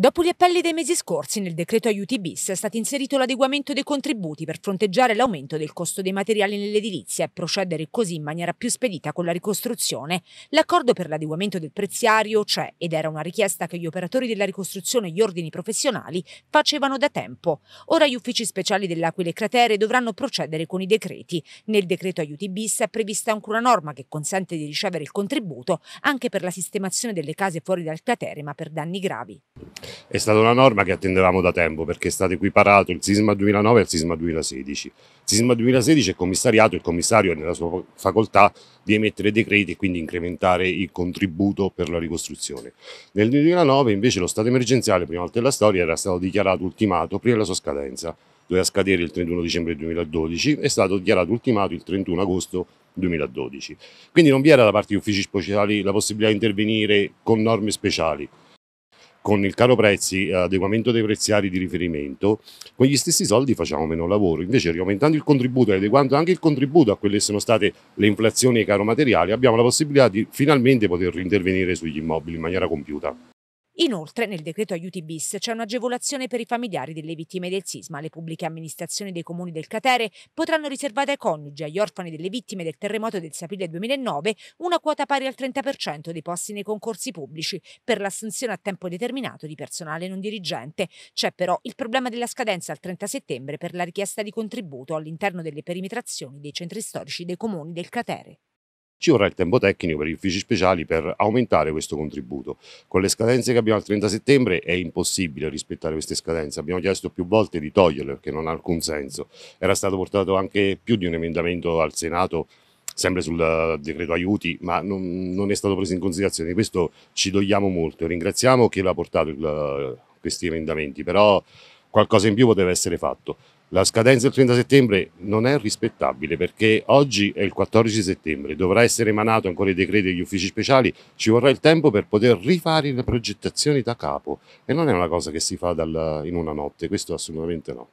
Dopo gli appelli dei mesi scorsi, nel decreto aiuti bis è stato inserito l'adeguamento dei contributi per fronteggiare l'aumento del costo dei materiali nell'edilizia e procedere così in maniera più spedita con la ricostruzione. L'accordo per l'adeguamento del preziario c'è ed era una richiesta che gli operatori della ricostruzione e gli ordini professionali facevano da tempo. Ora gli uffici speciali dell'Aquile Cratere dovranno procedere con i decreti. Nel decreto aiuti bis è prevista anche una norma che consente di ricevere il contributo anche per la sistemazione delle case fuori dal cratere ma per danni gravi. È stata una norma che attendevamo da tempo perché è stato equiparato il sisma 2009 al sisma 2016. Il sisma 2016 è commissariato, il commissario è nella sua facoltà di emettere decreti e quindi incrementare il contributo per la ricostruzione. Nel 2009 invece lo stato emergenziale, prima volta della storia, era stato dichiarato ultimato prima della sua scadenza. Doveva scadere il 31 dicembre 2012, è stato dichiarato ultimato il 31 agosto 2012. Quindi non vi era da parte degli uffici speciali la possibilità di intervenire con norme speciali con il caro prezzi, eh, adeguamento dei preziari di riferimento, con gli stessi soldi facciamo meno lavoro. Invece riaumentando il contributo e adeguando anche il contributo a quelle che sono state le inflazioni e i caro materiali, abbiamo la possibilità di finalmente poter intervenire sugli immobili in maniera compiuta. Inoltre, nel decreto aiuti bis c'è un'agevolazione per i familiari delle vittime del sisma. Le pubbliche amministrazioni dei comuni del Catere potranno riservare ai coniugi e agli orfani delle vittime del terremoto del 6 aprile 2009 una quota pari al 30% dei posti nei concorsi pubblici per l'assunzione a tempo determinato di personale non dirigente. C'è però il problema della scadenza al 30 settembre per la richiesta di contributo all'interno delle perimetrazioni dei centri storici dei comuni del Catere. Ci vorrà il tempo tecnico per gli uffici speciali per aumentare questo contributo. Con le scadenze che abbiamo al 30 settembre è impossibile rispettare queste scadenze. Abbiamo chiesto più volte di toglierle perché non ha alcun senso. Era stato portato anche più di un emendamento al Senato sempre sul eh, decreto aiuti, ma non, non è stato preso in considerazione. Di questo ci togliamo molto. Ringraziamo chi l'ha portato il, eh, questi emendamenti, però qualcosa in più poteva essere fatto. La scadenza del 30 settembre non è rispettabile perché oggi è il 14 settembre, dovrà essere emanato ancora i decreti degli uffici speciali, ci vorrà il tempo per poter rifare le progettazioni da capo e non è una cosa che si fa dal, in una notte, questo assolutamente no.